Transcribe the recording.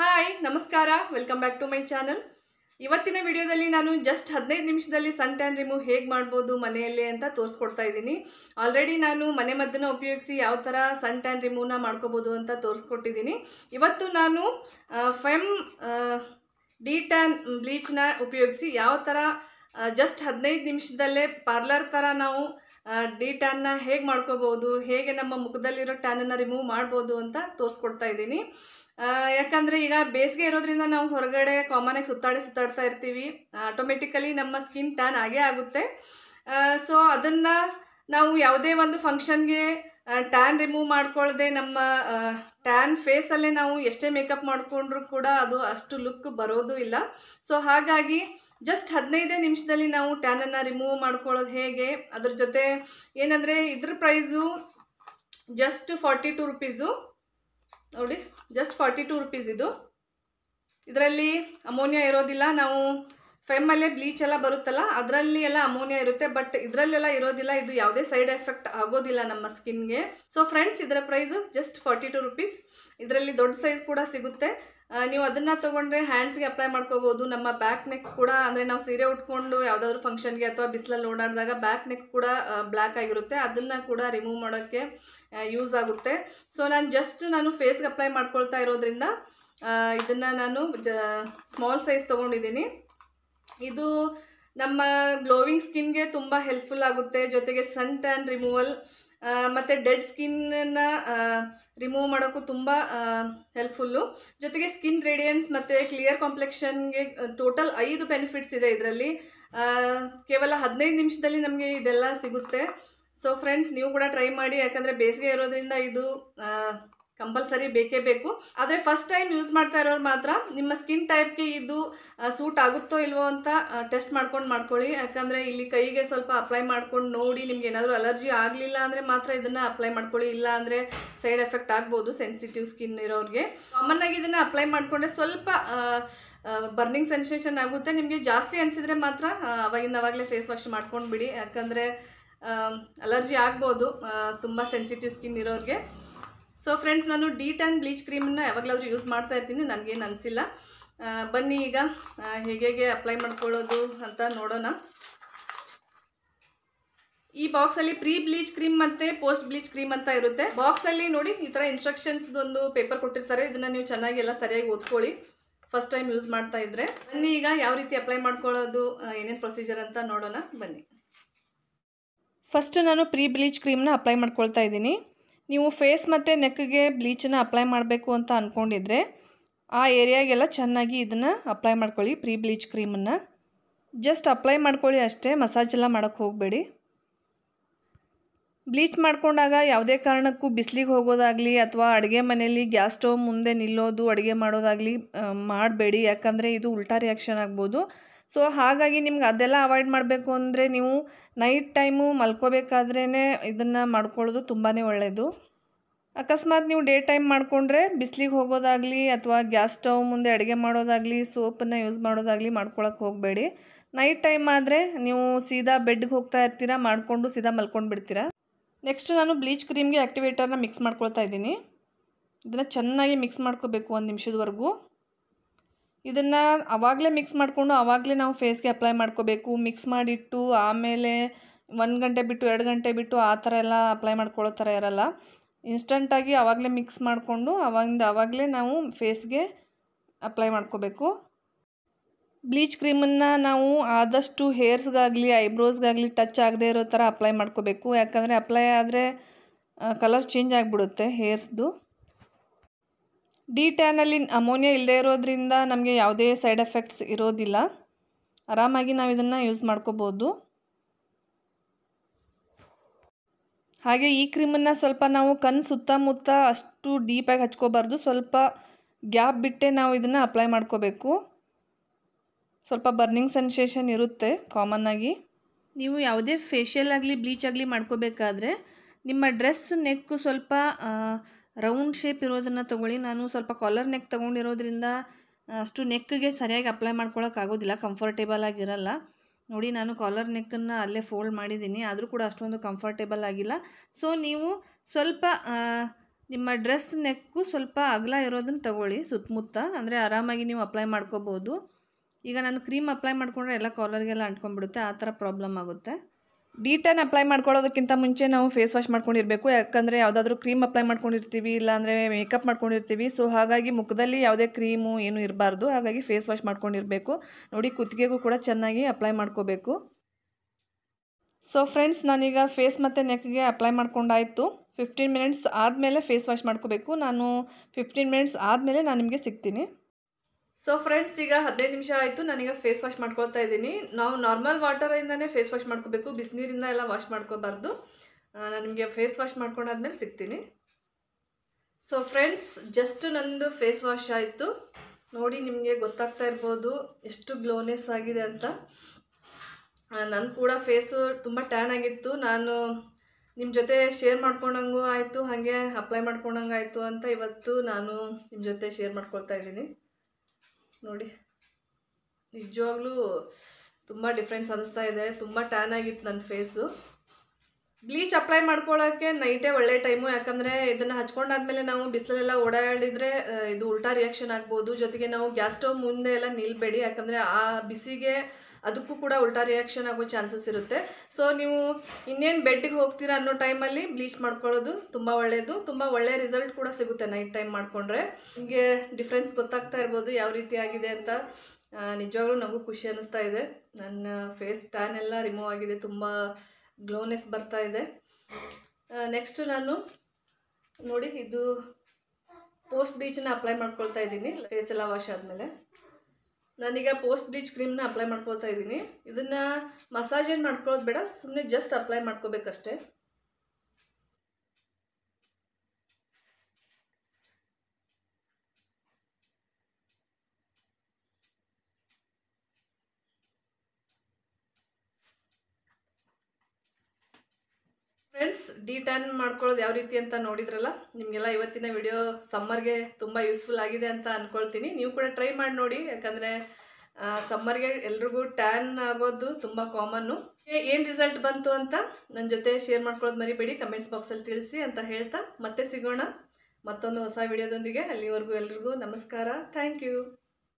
hi ನಮಸ್ಕಾರ welcome back to my channel ಇವತ್ತಿನ ವಿಡಿಯೋದಲ್ಲಿ ನಾನು ಜಸ್ಟ್ ಹದಿನೈದು ನಿಮಿಷದಲ್ಲಿ ಸನ್ ಟ್ಯಾನ್ ರಿಮೂವ್ ಹೇಗೆ ಮಾಡ್ಬೋದು ಮನೆಯಲ್ಲೇ ಅಂತ ತೋರಿಸ್ಕೊಡ್ತಾ ಇದ್ದೀನಿ ಆಲ್ರೆಡಿ ನಾನು ಮನೆ ಮದ್ದನ್ನು ಉಪಯೋಗಿಸಿ ಯಾವ ಥರ ಸನ್ ಟ್ಯಾನ್ ರಿಮೂವ್ನ ಮಾಡ್ಕೋಬೋದು ಅಂತ ತೋರಿಸ್ಕೊಟ್ಟಿದ್ದೀನಿ ಇವತ್ತು ನಾನು ಫೆಮ್ ಡಿ ಟ್ಯಾನ್ ಬ್ಲೀಚ್ನ ಉಪಯೋಗಿಸಿ ಯಾವ ಥರ ಜಸ್ಟ್ ಹದಿನೈದು ನಿಮಿಷದಲ್ಲೇ ಪಾರ್ಲರ್ ಥರ ನಾವು ಡಿ ಟ್ಯಾನ್ನ ಹೇಗೆ ಮಾಡ್ಕೋಬೋದು ಹೇಗೆ ನಮ್ಮ ಮುಖದಲ್ಲಿರೋ ಟ್ಯಾನನ್ನು ರಿಮೂವ್ ಮಾಡ್ಬೋದು ಅಂತ ತೋರಿಸ್ಕೊಡ್ತಾ ಇದ್ದೀನಿ ಯಾಕಂದರೆ ಈಗ ಬೇಸಿಗೆ ಇರೋದ್ರಿಂದ ನಾವು ಹೊರಗಡೆ ಕಾಮನಾಗಿ ಸುತ್ತಾಡಿ ಸುತ್ತಾಡ್ತಾ ಇರ್ತೀವಿ ಆಟೋಮೆಟಿಕಲಿ ನಮ್ಮ ಸ್ಕಿನ್ ಟ್ಯಾನ್ ಆಗೇ ಆಗುತ್ತೆ ಸೊ ಅದನ್ನು ನಾವು ಯಾವುದೇ ಒಂದು ಫಂಕ್ಷನ್ಗೆ ಟ್ಯಾನ್ ರಿಮೂವ್ ಮಾಡ್ಕೊಳ್ಳದೆ ನಮ್ಮ ಟ್ಯಾನ್ ಫೇಸಲ್ಲೇ ನಾವು ಎಷ್ಟೇ ಮೇಕಪ್ ಮಾಡಿಕೊಂಡ್ರೂ ಕೂಡ ಅದು ಅಷ್ಟು ಲುಕ್ ಬರೋದು ಇಲ್ಲ ಸೊ ಹಾಗಾಗಿ ಜಸ್ಟ್ ಹದಿನೈದೇ ನಿಮಿಷದಲ್ಲಿ ನಾವು ಟ್ಯಾನನ್ನು ರಿಮೂವ್ ಮಾಡ್ಕೊಳ್ಳೋದು ಹೇಗೆ ಅದ್ರ ಜೊತೆ ಏನಂದರೆ ಇದ್ರ price just forty two rupees ನೋಡಿ ಜಸ್ಟ್ ಫಾರ್ಟಿ ಟು ರುಪೀಸ್ ಇದು ಇದರಲ್ಲಿ ಅಮೋನಿಯಾ ಇರೋದಿಲ್ಲ ನಾವು ಫೆಮ್ಮಲ್ಲೇ ಬ್ಲೀಚ್ ಎಲ್ಲ ಬರುತ್ತಲ್ಲ ಅದರಲ್ಲಿ ಎಲ್ಲ ಅಮೋನಿಯಾ ಇರುತ್ತೆ ಬಟ್ ಇದರಲ್ಲೆಲ್ಲ ಇರೋದಿಲ್ಲ ಇದು ಯಾವುದೇ ಸೈಡ್ ಎಫೆಕ್ಟ್ ಆಗೋದಿಲ್ಲ ನಮ್ಮ ಸ್ಕಿನ್ಗೆ ಸೊ ಫ್ರೆಂಡ್ಸ್ ಇದರ price just forty two rupees ಇದರಲ್ಲಿ ದೊಡ್ಡ ಸೈಜ್ ಕೂಡ ಸಿಗುತ್ತೆ ನೀವು ಅದನ್ನು ತೊಗೊಂಡ್ರೆ ಹ್ಯಾಂಡ್ಸ್ಗೆ ಅಪ್ಲೈ ಮಾಡ್ಕೋಬೋದು ನಮ್ಮ ಬ್ಯಾಕ್ ನೆಕ್ ಕೂಡ ಅಂದರೆ ನಾವು ಸೀರೆ ಉಟ್ಕೊಂಡು ಯಾವುದಾದ್ರು ಫಂಕ್ಷನ್ಗೆ ಅಥವಾ ಬಿಸಿಲಲ್ಲಿ ಓಡಾಡಿದಾಗ ಬ್ಯಾಕ್ ನೆಕ್ ಕೂಡ ಬ್ಲ್ಯಾಕ್ ಆಗಿರುತ್ತೆ ಅದನ್ನು ಕೂಡ ರಿಮೂವ್ ಮಾಡೋಕ್ಕೆ ಯೂಸ್ ಆಗುತ್ತೆ ಸೊ ನಾನು ಜಸ್ಟ್ ನಾನು ಫೇಸ್ಗೆ ಅಪ್ಲೈ ಮಾಡ್ಕೊಳ್ತಾ ಇರೋದ್ರಿಂದ ಇದನ್ನು ನಾನು ಜ ಸ್ಮಾಲ್ ಸೈಜ್ ತೊಗೊಂಡಿದ್ದೀನಿ ಇದು ನಮ್ಮ ಗ್ಲೋವಿಂಗ್ ಸ್ಕಿನ್ಗೆ ತುಂಬ ಹೆಲ್ಪ್ಫುಲ್ ಆಗುತ್ತೆ ಜೊತೆಗೆ ಸನ್ ಟ್ಯಾನ್ ರಿಮೂವಲ್ ಮತ್ತು ಡೆಡ್ ಸ್ಕಿನ್ನನ್ನು ರಿಮೂವ್ ಮಾಡೋಕ್ಕೂ ತುಂಬ ಹೆಲ್ಪ್ಫುಲ್ಲು ಜೊತೆಗೆ ಸ್ಕಿನ್ ರೇಡಿಯನ್ಸ್ ಮತ್ತು ಕ್ಲಿಯರ್ ಕಾಂಪ್ಲೆಕ್ಷನ್ಗೆ ಟೋಟಲ್ ಐದು ಬೆನಿಫಿಟ್ಸ್ ಇದೆ ಇದರಲ್ಲಿ ಕೇವಲ ಹದಿನೈದು ನಿಮಿಷದಲ್ಲಿ ನಮಗೆ ಇದೆಲ್ಲ ಸಿಗುತ್ತೆ ಸೊ ಫ್ರೆಂಡ್ಸ್ ನೀವು ಕೂಡ ಟ್ರೈ ಮಾಡಿ ಯಾಕಂದರೆ ಬೇಸಿಗೆ ಇರೋದ್ರಿಂದ ಇದು ಕಂಪಲ್ಸರಿ ಬೇಕೇ ಬೇಕು ಆದರೆ ಫಸ್ಟ್ ಟೈಮ್ ಯೂಸ್ ಮಾಡ್ತಾ ಇರೋರು ಮಾತ್ರ ನಿಮ್ಮ ಸ್ಕಿನ್ ಟೈಪ್ಗೆ ಇದು ಸೂಟ್ ಆಗುತ್ತೋ ಇಲ್ವೋ ಅಂತ ಟೆಸ್ಟ್ ಮಾಡ್ಕೊಂಡು ಮಾಡ್ಕೊಳ್ಳಿ ಯಾಕಂದರೆ ಇಲ್ಲಿ ಕೈಗೆ ಸ್ವಲ್ಪ ಅಪ್ಲೈ ಮಾಡ್ಕೊಂಡು ನೋಡಿ ನಿಮ್ಗೆ ಏನಾದರೂ ಅಲರ್ಜಿ ಆಗಲಿಲ್ಲ ಅಂದರೆ ಮಾತ್ರ ಇದನ್ನು ಅಪ್ಲೈ ಮಾಡ್ಕೊಳ್ಳಿ ಇಲ್ಲ ಅಂದರೆ ಸೈಡ್ ಎಫೆಕ್ಟ್ ಆಗ್ಬೋದು ಸೆನ್ಸಿಟಿವ್ ಸ್ಕಿನ್ ಇರೋರಿಗೆ ಕಾಮನ್ನಾಗಿ ಇದನ್ನು ಅಪ್ಲೈ ಮಾಡಿಕೊಂಡ್ರೆ ಸ್ವಲ್ಪ ಬರ್ನಿಂಗ್ ಸೆನ್ಸೇಷನ್ ಆಗುತ್ತೆ ನಿಮಗೆ ಜಾಸ್ತಿ ಅನಿಸಿದರೆ ಮಾತ್ರ ಅವಾಗಿಂದ ಅವಾಗಲೇ ಫೇಸ್ ವಾಶ್ ಮಾಡ್ಕೊಂಡು ಬಿಡಿ ಯಾಕಂದರೆ ಅಲರ್ಜಿ ಆಗ್ಬೋದು ತುಂಬ ಸೆನ್ಸಿಟಿವ್ ಸ್ಕಿನ್ ಇರೋರಿಗೆ ಸೊ ಫ್ರೆಂಡ್ಸ್ ನಾನು ಡಿ ಆ್ಯಂಡ್ ಬ್ಲೀಚ್ ಕ್ರೀಮನ್ನು ಯಾವಾಗಲಾದರೂ ಯೂಸ್ ಮಾಡ್ತಾ ಇರ್ತೀನಿ ನನಗೇನು ಅನಿಸಿಲ್ಲ ಬನ್ನಿ ಈಗ ಹೇಗೆ ಹೇಗೆ ಅಪ್ಲೈ ಮಾಡ್ಕೊಳ್ಳೋದು ಅಂತ ನೋಡೋಣ ಈ ಬಾಕ್ಸಲ್ಲಿ ಪ್ರೀ ಬ್ಲೀಚ್ ಕ್ರೀಮ್ ಮತ್ತು ಪೋಸ್ಟ್ ಬ್ಲೀಚ್ ಕ್ರೀಮ್ ಅಂತ ಇರುತ್ತೆ ಬಾಕ್ಸಲ್ಲಿ ನೋಡಿ ಈ ಥರ ಇನ್ಸ್ಟ್ರಕ್ಷನ್ಸ್ದೊಂದು ಪೇಪರ್ ಕೊಟ್ಟಿರ್ತಾರೆ ಇದನ್ನು ನೀವು ಚೆನ್ನಾಗಿ ಎಲ್ಲ ಸರಿಯಾಗಿ ಓದ್ಕೊಳ್ಳಿ ಫಸ್ಟ್ ಟೈಮ್ ಯೂಸ್ ಮಾಡ್ತಾ ಇದ್ರೆ ಬನ್ನಿ ಈಗ ಯಾವ ರೀತಿ ಅಪ್ಲೈ ಮಾಡ್ಕೊಳ್ಳೋದು ಏನೇನು ಪ್ರೊಸೀಜರ್ ಅಂತ ನೋಡೋಣ ಬನ್ನಿ ಫಸ್ಟ್ ನಾನು ಪ್ರೀ ಬ್ಲೀಚ್ ಕ್ರೀಮ್ನ ಅಪ್ಲೈ ಮಾಡ್ಕೊಳ್ತಾ ಇದ್ದೀನಿ ನೀವು ಫೇಸ್ ಮತ್ತು ನೆಕ್ಗೆ ಬ್ಲೀಚನ್ನು ಅಪ್ಲೈ ಮಾಡಬೇಕು ಅಂತ ಅಂದ್ಕೊಂಡಿದ್ರೆ ಆ ಏರಿಯಾಗೆಲ್ಲ ಚೆನ್ನಾಗಿ ಇದನ್ನು ಅಪ್ಲೈ ಮಾಡ್ಕೊಳ್ಳಿ ಪ್ರೀ ಬ್ಲೀಚ್ ಕ್ರೀಮನ್ನು ಜಸ್ಟ್ ಅಪ್ಲೈ ಮಾಡ್ಕೊಳ್ಳಿ ಅಷ್ಟೇ ಮಸಾಜ್ ಎಲ್ಲ ಮಾಡೋಕ್ಕೆ ಹೋಗಬೇಡಿ ಬ್ಲೀಚ್ ಮಾಡ್ಕೊಂಡಾಗ ಯಾವುದೇ ಕಾರಣಕ್ಕೂ ಬಿಸಿಲಿಗೆ ಹೋಗೋದಾಗಲಿ ಅಥವಾ ಅಡುಗೆ ಮನೆಯಲ್ಲಿ ಗ್ಯಾಸ್ ಸ್ಟವ್ ಮುಂದೆ ನಿಲ್ಲೋದು ಅಡುಗೆ ಮಾಡೋದಾಗಲಿ ಮಾಡಬೇಡಿ ಯಾಕಂದರೆ ಇದು ಉಲ್ಟಾ ರಿಯಾಕ್ಷನ್ ಆಗ್ಬೋದು ಸೊ ಹಾಗಾಗಿ ನಿಮ್ಗೆ ಅದೆಲ್ಲ ಅವಾಯ್ಡ್ ಮಾಡಬೇಕು ಅಂದರೆ ನೀವು ನೈಟ್ ಟೈಮು ಮಲ್ಕೋಬೇಕಾದ್ರೇ ಇದನ್ನು ಮಾಡ್ಕೊಳ್ಳೋದು ತುಂಬಾ ಒಳ್ಳೆಯದು ಅಕಸ್ಮಾತ್ ನೀವು ಡೇ ಟೈಮ್ ಮಾಡಿಕೊಂಡ್ರೆ ಬಿಸಿಲಿಗೆ ಹೋಗೋದಾಗಲಿ ಅಥವಾ ಗ್ಯಾಸ್ ಸ್ಟವ್ ಮುಂದೆ ಅಡುಗೆ ಮಾಡೋದಾಗಲಿ ಸೋಪನ್ನು ಯೂಸ್ ಮಾಡೋದಾಗಲಿ ಮಾಡ್ಕೊಳಕ್ಕೆ ಹೋಗಬೇಡಿ ನೈಟ್ ಟೈಮ್ ಆದರೆ ನೀವು ಸೀದಾ ಬೆಡ್ಗೆ ಹೋಗ್ತಾ ಇರ್ತೀರಾ ಮಾಡಿಕೊಂಡು ಸೀದಾ ಮಲ್ಕೊಂಡು ಬಿಡ್ತೀರಾ ನೆಕ್ಸ್ಟ್ ನಾನು ಬ್ಲೀಚ್ ಕ್ರೀಮ್ಗೆ ಆ್ಯಕ್ಟಿವೇಟರ್ನ ಮಿಕ್ಸ್ ಮಾಡ್ಕೊಳ್ತಾ ಇದ್ದೀನಿ ಇದನ್ನು ಚೆನ್ನಾಗಿ ಮಿಕ್ಸ್ ಮಾಡ್ಕೋಬೇಕು ಒಂದು ನಿಮಿಷದವರೆಗೂ ಇದನ್ನು ಆವಾಗಲೇ ಮಿಕ್ಸ್ ಮಾಡಿಕೊಂಡು ಆವಾಗಲೇ ನಾವು ಫೇಸ್ಗೆ ಅಪ್ಲೈ ಮಾಡ್ಕೋಬೇಕು ಮಿಕ್ಸ್ ಮಾಡಿಟ್ಟು ಆಮೇಲೆ ಒಂದು ಗಂಟೆ ಬಿಟ್ಟು ಎರಡು ಗಂಟೆ ಬಿಟ್ಟು ಆ ಥರ ಎಲ್ಲ ಅಪ್ಲೈ ಮಾಡ್ಕೊಳ್ಳೋ ಥರ ಇರಲ್ಲ ಇನ್ಸ್ಟಂಟಾಗಿ ಆವಾಗಲೇ ಮಿಕ್ಸ್ ಮಾಡಿಕೊಂಡು ಅವಾಗಿಂದ ಆವಾಗಲೇ ನಾವು ಫೇಸ್ಗೆ ಅಪ್ಲೈ ಮಾಡ್ಕೋಬೇಕು ಬ್ಲೀಚ್ ಕ್ರೀಮನ್ನು ನಾವು ಆದಷ್ಟು ಹೇರ್ಸ್ಗಾಗಲಿ ಐಬ್ರೋಸ್ಗಾಗಲಿ ಟಚ್ ಆಗದೆ ಇರೋ ಥರ ಅಪ್ಲೈ ಮಾಡ್ಕೋಬೇಕು ಯಾಕಂದರೆ ಅಪ್ಲೈ ಆದರೆ ಕಲರ್ ಚೇಂಜ್ ಆಗಿಬಿಡುತ್ತೆ ಹೇರ್ಸ್ದು ಡಿ ಟ್ಯಾನಲ್ಲಿ ಅಮೋನಿಯಾ ಇಲ್ಲದೆ ಇರೋದ್ರಿಂದ ನಮಗೆ ಯಾವುದೇ ಸೈಡ್ ಎಫೆಕ್ಟ್ಸ್ ಇರೋದಿಲ್ಲ ಆರಾಮಾಗಿ ನಾವು ಇದನ್ನು ಯೂಸ್ ಮಾಡ್ಕೋಬೋದು ಹಾಗೆ ಈ ಕ್ರೀಮನ್ನು ಸ್ವಲ್ಪ ನಾವು ಕಣ್ಣು ಸುತ್ತಮುತ್ತ ಅಷ್ಟು ಡೀಪಾಗಿ ಹಚ್ಕೋಬಾರ್ದು ಸ್ವಲ್ಪ ಗ್ಯಾಪ್ ಬಿಟ್ಟೆ ನಾವು ಇದನ್ನು ಅಪ್ಲೈ ಮಾಡ್ಕೋಬೇಕು ಸ್ವಲ್ಪ ಬರ್ನಿಂಗ್ ಸೆನ್ಸೇಷನ್ ಇರುತ್ತೆ ಕಾಮನ್ನಾಗಿ ನೀವು ಯಾವುದೇ ಫೇಶಿಯಲ್ ಆಗಲಿ ಬ್ಲೀಚ್ ಆಗಲಿ ಮಾಡ್ಕೋಬೇಕಾದ್ರೆ ನಿಮ್ಮ ಡ್ರೆಸ್ ನೆಕ್ಕು ಸ್ವಲ್ಪ ರೌಂಡ್ ಶೇಪ್ ಇರೋದನ್ನು ತೊಗೊಳ್ಳಿ ನಾನು ಸ್ವಲ್ಪ ಕಾಲರ್ ನೆಕ್ ತೊಗೊಂಡಿರೋದ್ರಿಂದ ಅಷ್ಟು ನೆಕ್ಗೆ ಸರಿಯಾಗಿ ಅಪ್ಲೈ ಮಾಡ್ಕೊಳ್ಳೋಕ್ಕಾಗೋದಿಲ್ಲ ಕಂಫರ್ಟೇಬಲ್ ಆಗಿರಲ್ಲ ನೋಡಿ ನಾನು ಕಾಲರ್ ನೆಕ್ಕನ್ನು ಅಲ್ಲೇ ಫೋಲ್ಡ್ ಮಾಡಿದ್ದೀನಿ ಆದರೂ ಕೂಡ ಅಷ್ಟೊಂದು ಕಂಫರ್ಟೇಬಲ್ ಆಗಿಲ್ಲ ಸೊ ನೀವು ಸ್ವಲ್ಪ ನಿಮ್ಮ ಡ್ರೆಸ್ ನೆಕ್ಕು ಸ್ವಲ್ಪ ಅಗಲ ಇರೋದನ್ನು ತಗೊಳ್ಳಿ ಸುತ್ತಮುತ್ತ ಅಂದರೆ ಆರಾಮಾಗಿ ನೀವು ಅಪ್ಲೈ ಮಾಡ್ಕೋಬೋದು ಈಗ ನಾನು ಕ್ರೀಮ್ ಅಪ್ಲೈ ಮಾಡಿಕೊಂಡ್ರೆ ಎಲ್ಲ ಕಾಲರ್ಗೆಲ್ಲ ಅಂಟ್ಕೊಂಡ್ಬಿಡುತ್ತೆ ಆ ಥರ ಪ್ರಾಬ್ಲಮ್ ಆಗುತ್ತೆ ಟೆನ್ ಅಪ್ಲೈ ಮಾಡ್ಕೊಳ್ಳೋದಕ್ಕಿಂತ ಮುಂಚೆ ನಾವು ಫೇಸ್ ವಾಶ್ ಮಾಡ್ಕೊಂಡಿರಬೇಕು ಯಾಕಂದರೆ ಯಾವುದಾದ್ರೂ ಕ್ರೀಮ್ ಅಪ್ಲೈ ಮಾಡ್ಕೊಂಡಿರ್ತೀವಿ ಇಲ್ಲಾಂದರೆ ಮೇಕಪ್ ಮಾಡ್ಕೊಂಡಿರ್ತೀವಿ ಸೊ ಹಾಗಾಗಿ ಮುಖದಲ್ಲಿ ಯಾವುದೇ ಕ್ರೀಮು ಏನೂ ಇರಬಾರ್ದು ಹಾಗಾಗಿ ಫೇಸ್ ವಾಶ್ ಮಾಡ್ಕೊಂಡಿರಬೇಕು ನೋಡಿ ಕುತ್ತಿಗೆಗೂ ಕೂಡ ಚೆನ್ನಾಗಿ ಅಪ್ಲೈ ಮಾಡ್ಕೋಬೇಕು ಸೊ ಫ್ರೆಂಡ್ಸ್ ನಾನೀಗ ಫೇಸ್ ಮತ್ತು ನೆಕ್ಗೆ ಅಪ್ಲೈ ಮಾಡ್ಕೊಂಡಾಯಿತು ಫಿಫ್ಟೀನ್ ಮಿನಿಟ್ಸ್ ಆದಮೇಲೆ ಫೇಸ್ ವಾಶ್ ಮಾಡ್ಕೋಬೇಕು ನಾನು ಫಿಫ್ಟೀನ್ ಮಿನಿಟ್ಸ್ ಆದಮೇಲೆ ನಾನು ನಿಮಗೆ ಸಿಗ್ತೀನಿ ಸೊ ಫ್ರೆಂಡ್ಸ್ ಈಗ ಹದಿನೈದು ನಿಮಿಷ ಆಯಿತು ನಾನೀಗ ಫೇಸ್ ವಾಶ್ ಮಾಡ್ಕೊಳ್ತಾ ಇದ್ದೀನಿ ನಾವು ನಾರ್ಮಲ್ ವಾಟರಿಂದನೇ ಫೇಸ್ ವಾಶ್ ಮಾಡ್ಕೋಬೇಕು ಬಿಸಿನೀರಿಂದ ಎಲ್ಲ ವಾಶ್ ಮಾಡ್ಕೋಬಾರ್ದು ನಾನು ನಿಮಗೆ ಫೇಸ್ ವಾಶ್ ಮಾಡ್ಕೊಂಡಾದ್ಮೇಲೆ ಸಿಗ್ತೀನಿ ಸೊ ಫ್ರೆಂಡ್ಸ್ ಜಸ್ಟ್ ನಂದು ಫೇಸ್ ವಾಶ್ ಆಯಿತು ನೋಡಿ ನಿಮಗೆ ಗೊತ್ತಾಗ್ತಾ ಇರ್ಬೋದು ಎಷ್ಟು ಗ್ಲೋನೆಸ್ ಆಗಿದೆ ಅಂತ ನನ್ನ ಕೂಡ ಫೇಸು ತುಂಬ ಟ್ಯಾನ್ ಆಗಿತ್ತು ನಾನು ನಿಮ್ಮ ಜೊತೆ ಶೇರ್ ಮಾಡ್ಕೊಂಡಂಗೂ ಆಯಿತು ಹಾಗೆ ಅಪ್ಲೈ ಮಾಡ್ಕೊಂಡಂಗೆ ಆಯಿತು ಅಂತ ಇವತ್ತು ನಾನು ನಿಮ್ಮ ಜೊತೆ ಶೇರ್ ಮಾಡ್ಕೊಳ್ತಾ ಇದ್ದೀನಿ ನೋಡಿ ನಿಜವಾಗ್ಲೂ ತುಂಬ ಡಿಫ್ರೆನ್ಸ್ ಅನಿಸ್ತಾ ಇದೆ ತುಂಬ ಟ್ಯಾನ್ ಆಗಿತ್ತು ನನ್ನ ಫೇಸು ಬ್ಲೀಚ್ ಅಪ್ಲೈ ಮಾಡ್ಕೊಳ್ಳೋಕ್ಕೆ ನೈಟೇ ಒಳ್ಳೆ ಟೈಮು ಯಾಕಂದರೆ ಇದನ್ನು ಹಚ್ಕೊಂಡಾದ್ಮೇಲೆ ನಾವು ಬಿಸಿಲಲ್ಲೆಲ್ಲ ಓಡಾಡಿದರೆ ಇದು ಉಲ್ಟಾ ರಿಯಾಕ್ಷನ್ ಆಗ್ಬೋದು ಜೊತೆಗೆ ನಾವು ಗ್ಯಾಸ್ ಸ್ಟವ್ ಮುಂದೆ ಎಲ್ಲ ನಿಲ್ಲಬೇಡಿ ಯಾಕಂದರೆ ಆ ಬಿಸಿಗೆ ಅದಕ್ಕೂ ಕೂಡ ಉಲ್ಟಾ ರಿಯಾಕ್ಷನ್ ಆಗೋ ಚಾನ್ಸಸ್ ಇರುತ್ತೆ ಸೊ ನೀವು ಇನ್ನೇನು ಬೆಡ್ಗೆ ಹೋಗ್ತೀರಾ ಅನ್ನೋ ಟೈಮಲ್ಲಿ ಬ್ಲೀಚ್ ಮಾಡ್ಕೊಳ್ಳೋದು ತುಂಬ ಒಳ್ಳೆಯದು ತುಂಬ ಒಳ್ಳೆಯ ರಿಸಲ್ಟ್ ಕೂಡ ಸಿಗುತ್ತೆ ನೈಟ್ ಟೈಮ್ ಮಾಡಿಕೊಂಡ್ರೆ ನಿಮಗೆ ಡಿಫ್ರೆನ್ಸ್ ಗೊತ್ತಾಗ್ತಾ ಇರ್ಬೋದು ಯಾವ ರೀತಿ ಆಗಿದೆ ಅಂತ ನಿಜವಾಗ್ಲೂ ನಮಗೂ ಖುಷಿ ಅನ್ನಿಸ್ತಾ ಇದೆ ನನ್ನ ಫೇಸ್ ಟ್ಯಾನ್ ಎಲ್ಲ ರಿಮೂವ್ ಆಗಿದೆ ತುಂಬ ಗ್ಲೋನೆಸ್ ಬರ್ತಾ ಇದೆ ನೆಕ್ಸ್ಟು ನಾನು ನೋಡಿ ಇದು ಪೋಸ್ಟ್ ಬೀಚನ್ನ ಅಪ್ಲೈ ಮಾಡ್ಕೊಳ್ತಾ ಇದ್ದೀನಿ ಫೇಸ್ ಎಲ್ಲ ವಾಶ್ ಆದಮೇಲೆ ನಾನೀಗ ಪೋಸ್ಟ್ ಬ್ಲೀಚ್ ಕ್ರೀಮ್ನ ಅಪ್ಲೈ ಮಾಡ್ಕೊಳ್ತಾ ಇದ್ದೀನಿ ಇದನ್ನು ಮಸಾಜ್ ಏನು ಮಾಡ್ಕೊಳ್ಳೋದು ಬೇಡ ಸುಮ್ಮನೆ ಜಸ್ಟ್ ಅಪ್ಲೈ ಮಾಡ್ಕೋಬೇಕಷ್ಟೇ ಫ್ರೆಂಡ್ಸ್ ಡಿ ಟ್ಯಾನ್ ಮಾಡ್ಕೊಳ್ಳೋದು ಯಾವ ರೀತಿ ಅಂತ ನೋಡಿದ್ರಲ್ಲ ನಿಮಗೆಲ್ಲ ಇವತ್ತಿನ ವಿಡಿಯೋ ಸಮ್ಮರ್ಗೆ ತುಂಬ ಯೂಸ್ಫುಲ್ ಆಗಿದೆ ಅಂತ ಅಂದ್ಕೊಳ್ತೀನಿ ನೀವು ಕೂಡ ಟ್ರೈ ಮಾಡಿ ನೋಡಿ ಯಾಕಂದರೆ ಸಮ್ಮರ್ಗೆ ಎಲ್ರಿಗೂ ಟ್ಯಾನ್ ಆಗೋದು ತುಂಬ ಕಾಮನ್ನು ಏನು ರಿಸಲ್ಟ್ ಬಂತು ಅಂತ ನನ್ನ ಜೊತೆ ಶೇರ್ ಮಾಡ್ಕೊಳ್ಳೋದು ಮರಿಬೇಡಿ ಕಮೆಂಟ್ಸ್ ಬಾಕ್ಸಲ್ಲಿ ತಿಳಿಸಿ ಅಂತ ಹೇಳ್ತಾ ಮತ್ತೆ ಸಿಗೋಣ ಮತ್ತೊಂದು ಹೊಸ ವಿಡಿಯೋದೊಂದಿಗೆ ಅಲ್ಲಿವರೆಗೂ ಎಲ್ರಿಗೂ ನಮಸ್ಕಾರ ಥ್ಯಾಂಕ್ ಯು